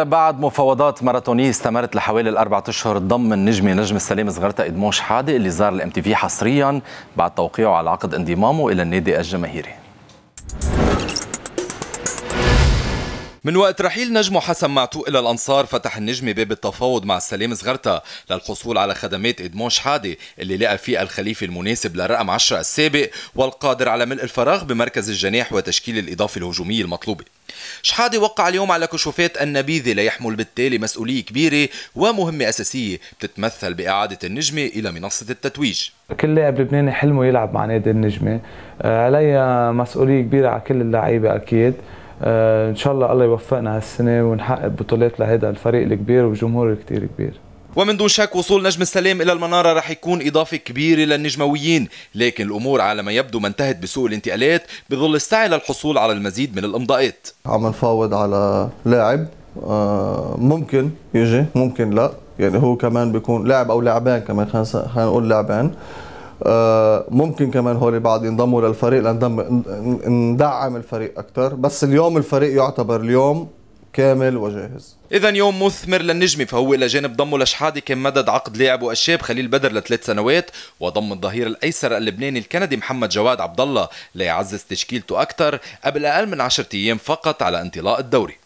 بعد مفاوضات ماراثونية استمرت لحوالي الاربع أشهر ضم النجم نجم السلام صغرتا إدموش حادق اللي زار الام تي في حصريا بعد توقيعه على عقد انضمامه إلى النادي الجماهيري من وقت رحيل نجمه حسن معتوق إلى الأنصار فتح النجمة باب التفاوض مع السلام زغرتا للحصول على خدمات إدمون شحادة اللي لقى فيها الخليفة المناسب للرقم 10 السابق والقادر على ملء الفراغ بمركز الجناح وتشكيل الإضافة الهجومية المطلوبة شحاده وقع اليوم على كشوفات النبيذة ليحمل بالتالي مسؤولية كبيرة ومهمة أساسية بتتمثل بإعادة النجمة إلى منصة التتويج كل لاعب لبناني حلمه يلعب مع نادي النجمة آه، علي مسؤولية كبيرة على كل اللعيبة أكيد آه، ان شاء الله الله يوفقنا هالسنه ونحقق بطولات لهذا الفريق الكبير والجمهور الكتير كبير ومن دون شك وصول نجم السلام إلى المنارة رح يكون إضافة كبيرة للنجمويين لكن الأمور على ما يبدو ما انتهت بسوء الانتقالات بظل السعي للحصول على المزيد من الإمضاءات عم نفاوض على لاعب آه، ممكن يجي ممكن لا يعني هو كمان بيكون لاعب أو لاعبين كمان خلينا نقول لاعبين آه، ممكن كمان هول بعد ينضموا للفريق لندعم ندعم الفريق اكثر بس اليوم الفريق يعتبر اليوم كامل وجاهز اذا يوم مثمر للنجم فهو الى جانب ضمه لشحادي كان مدد عقد لاعب واشاب خليل بدر لثلاث سنوات وضم الظهير الايسر اللبناني الكندي محمد جواد عبد الله ليعزز تشكيلته اكثر قبل اقل من 10 ايام فقط على انطلاق الدوري